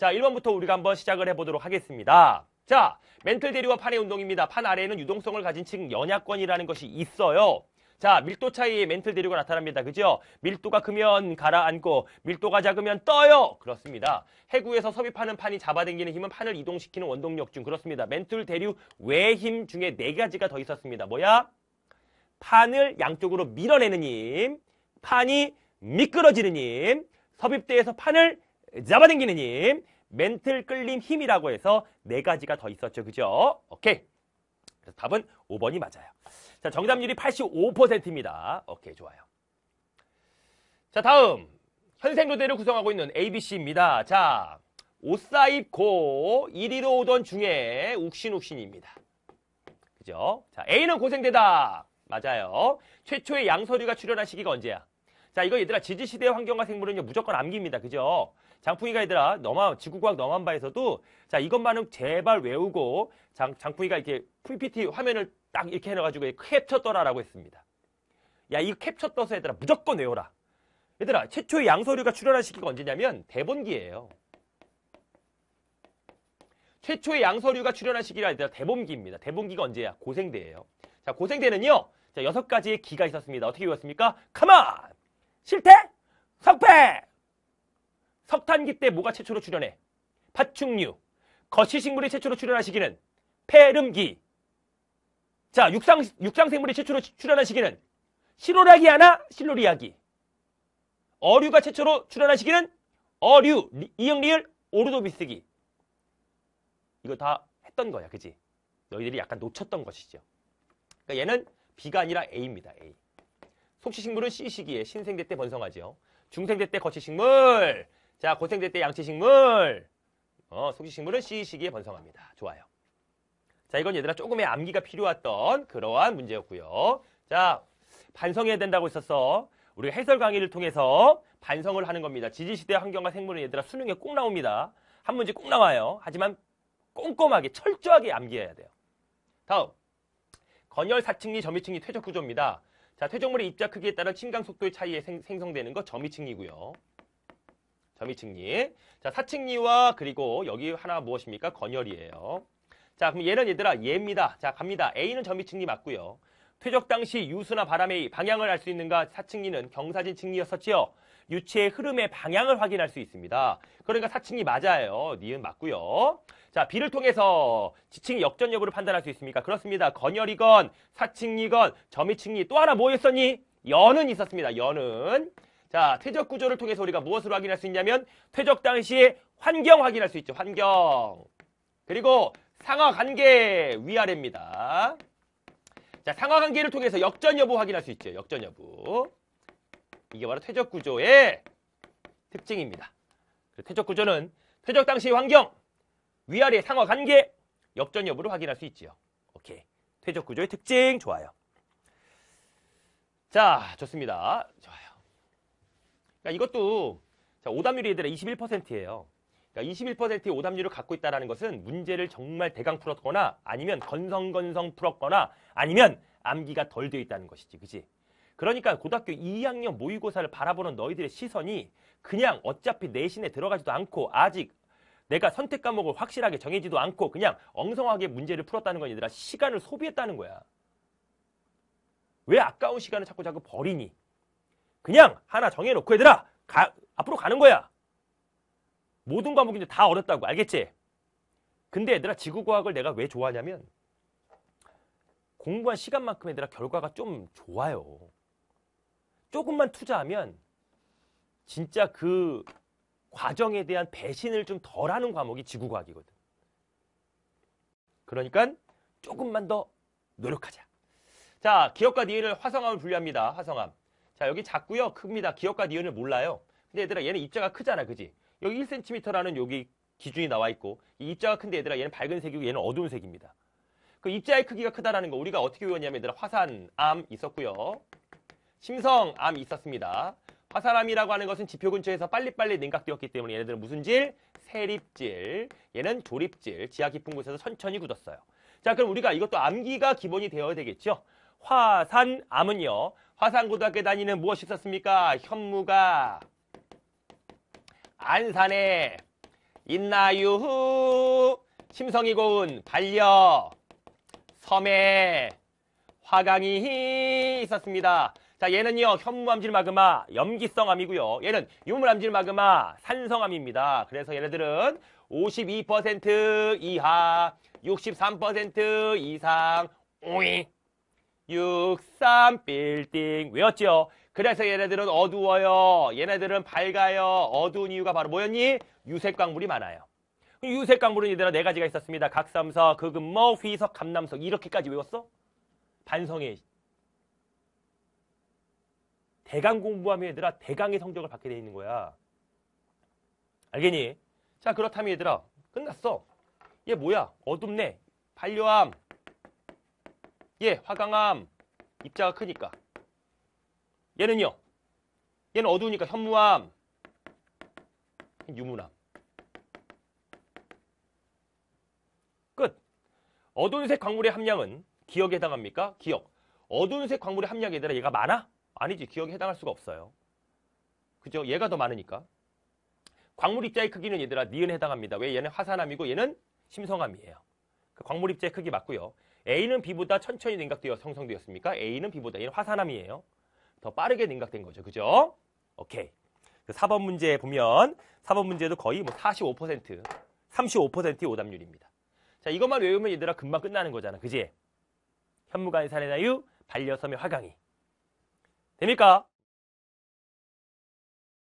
자, 1번부터 우리가 한번 시작을 해보도록 하겠습니다. 자, 멘틀 대리와 판의 운동입니다. 판 아래에는 유동성을 가진 층 연약권이라는 것이 있어요. 자, 밀도 차이의 멘틀 대류가 나타납니다. 그죠? 밀도가 크면 가라앉고, 밀도가 작으면 떠요! 그렇습니다. 해구에서 섭입하는 판이 잡아당기는 힘은 판을 이동시키는 원동력중. 그렇습니다. 멘틀 대류 외 힘 중에 네 가지가 더 있었습니다. 뭐야? 판을 양쪽으로 밀어내는 힘, 판이 미끄러지는 힘, 섭입대에서 판을 잡아당기는님 멘틀 끌림 힘이라고 해서 네 가지가 더 있었죠. 그죠? 오케이. 그래서 답은 5번이 맞아요. 자, 정답률이 85%입니다. 오케이, 좋아요. 자, 다음. 현생로대를 구성하고 있는 ABC입니다. 자, 옷사입고 1위로 오던 중에 욱신욱신입니다. 그죠? 자, A는 고생되다. 맞아요. 최초의 양서류가 출현한 시기가 언제야? 자, 이거 얘들아 지지시대 환경과 생물은요 무조건 암기입니다. 그죠? 장풍이 가 얘들아 너만 지구과학 너만바에서도 자 이것만은 제발 외우고 장, 장풍이가 이렇게 PPT 화면을 딱 이렇게 해놔가지고 캡처 떠라라고 했습니다. 야이 캡처 떠서 얘들아 무조건 외워라. 얘들아 최초의 양서류가 출현한 시기가 언제냐면 대본기예요. 최초의 양서류가 출현한 시기라 얘들아 대본기입니다. 대본기가 언제야? 고생대예요. 자 고생대는요. 자 여섯 가지의 기가 있었습니다. 어떻게 외웠습니까? 가만 실태 성패 사탄기 때 뭐가 최초로 출현해? 파충류. 거시식물이 최초로 출현한 시기는 폐름기 자, 육상, 육상생물이 최초로 출현한 시기는 실오라기 하나, 실로리아기. 어류가 최초로 출현한 시기는 어류, 이응리을, 오르도비스기. 이거 다 했던 거야, 그지? 너희들이 약간 놓쳤던 것이죠. 그러니까 얘는 B가 아니라 A입니다, A. 속시식물은 C시기에 신생대 때 번성하죠. 중생대 때 거치식물, 자, 고생될 때 양치식물. 어, 속식식물은 씨 시기에 번성합니다. 좋아요. 자, 이건 얘들아 조금의 암기가 필요했던 그러한 문제였고요. 자, 반성해야 된다고 했었어. 우리가 해설 강의를 통해서 반성을 하는 겁니다. 지지시대 환경과 생물은 얘들아 수능에 꼭 나옵니다. 한 문제 꼭 나와요. 하지만 꼼꼼하게 철저하게 암기해야 돼요. 다음. 건열 사층리 점유층리 퇴적 구조입니다. 자, 퇴적물의 입자 크기에 따른 침강 속도의 차이에 생, 생 성되는거 점유층리고요 점이층리. 자, 사층리와 그리고 여기 하나 무엇입니까? 건열이에요. 자, 그럼 얘는 얘들아 얘입니다. 자, 갑니다. A는 점이층리 맞고요. 퇴적 당시 유수나 바람의 방향을 알 수 있는가? 사층리는 경사진 층리였었지요. 유체의 흐름의 방향을 확인할 수 있습니다. 그러니까 사층이 맞아요. 니은 맞고요. 자, 비를 통해서 지층 역전 여부를 판단할 수 있습니까? 그렇습니다. 건열이건 사층리건 점이층리 또 하나 뭐였었니? 연은 있었습니다. 연은. 자, 퇴적 구조를 통해서 우리가 무엇을 확인할 수 있냐면 퇴적 당시의 환경 확인할 수 있죠. 환경. 그리고 상하관계 위아래입니다. 자, 상하관계를 통해서 역전 여부 확인할 수 있죠. 역전 여부. 이게 바로 퇴적 구조의 특징입니다. 퇴적 구조는 퇴적 당시의 환경, 위아래 상하관계, 역전 여부를 확인할 수있죠 오케이. 퇴적 구조의 특징 좋아요. 자, 좋습니다. 좋아요. 그러니까 이것도 자, 오답률이 얘들아 21%예요. 그러니까 21%의 오답률을 갖고 있다는 것은 문제를 정말 대강 풀었거나 아니면 건성건성 풀었거나 아니면 암기가 덜 되어 있다는 것이지. 그치 그러니까 고등학교 2학년 모의고사를 바라보는 너희들의 시선이 그냥 어차피 내신에 들어가지도 않고 아직 내가 선택 과목을 확실하게 정해지도 않고 그냥 엉성하게 문제를 풀었다는 건 얘들아 시간을 소비했다는 거야. 왜 아까운 시간을 자꾸 자꾸 버리니? 그냥 하나 정해놓고 얘들아 가, 앞으로 가는 거야. 모든 과목이 이제 다 어렵다고 알겠지? 근데 얘들아 지구과학을 내가 왜 좋아하냐면 공부한 시간만큼 얘들아 결과가 좀 좋아요. 조금만 투자하면 진짜 그 과정에 대한 배신을 좀 덜하는 과목이 지구과학이거든. 그러니까 조금만 더 노력하자. 자, 기억과 니은를 화성함을 분류합니다. 화성함. 자, 여기 작고요. 큽니다. 기억과 니은을 몰라요. 근데 얘들아 얘는 입자가 크잖아. 그지? 여기 1cm라는 여기 기준이 나와 있고 이 입자가 큰데 얘들아 얘는 밝은 색이고 얘는 어두운 색입니다. 그 입자의 크기가 크다라는 거 우리가 어떻게 외웠냐면 얘들아 화산, 암 있었고요. 심성, 암 있었습니다. 화산암이라고 하는 것은 지표 근처에서 빨리빨리 냉각되었기 때문에 얘네들은 무슨 질? 세립질. 얘는 조립질. 지하 깊은 곳에서 천천히 굳었어요. 자, 그럼 우리가 이것도 암기가 기본이 되어야 되겠죠? 화산암은요. 화산고등학교 다니는 무엇이 있었습니까? 현무가 안산에 있나유 심성이 고운 반려 섬에 화강이 있었습니다. 자 얘는요 현무암질 마그마 염기성암이고요. 얘는 유물암질 마그마 산성암입니다. 그래서 얘네들은 52% 이하 63% 이상 오잉 63 빌딩 외웠죠? 그래서 얘네들은 어두워요. 얘네들은 밝아요. 어두운 이유가 바로 뭐였니? 유색 광물이 많아요. 유색 광물은 얘들아 네 가지가 있었습니다. 각삼석, 극음목, 휘석, 감남석 이렇게까지 외웠어? 반성해 대강 공부하면 얘들아 대강의 성적을 받게 돼 있는 거야. 알겠니? 자 그렇다면 얘들아 끝났어. 얘 뭐야? 어둡네. 반려함. 예, 화강암 입자가 크니까. 얘는요. 얘는 어두우니까 현무암. 유무암 끝. 어두운색 광물의 함량은 기억에 해당합니까? 기억. 어두운색 광물의 함량이 얘들아 얘가 많아? 아니지. 기억에 해당할 수가 없어요. 그죠? 얘가 더 많으니까. 광물 입자의 크기는 얘들아 니은 에 해당합니다. 왜 얘는 화산암이고 얘는 심성암이에요. 그 광물 입자의 크기 맞고요. A는 B보다 천천히 냉각되어 형성되었습니까? A는 B보다 얘는 화산암이에요. 더 빠르게 냉각된 거죠. 그죠? 오케이. 4번 그 문제 보면 4번 문제도 거의 뭐 45%, 35%의 오답률입니다. 자, 이것만 외우면 얘들아 금방 끝나는 거잖아. 그지? 현무간산의 나유, 반려섬의 화강이. 됩니까?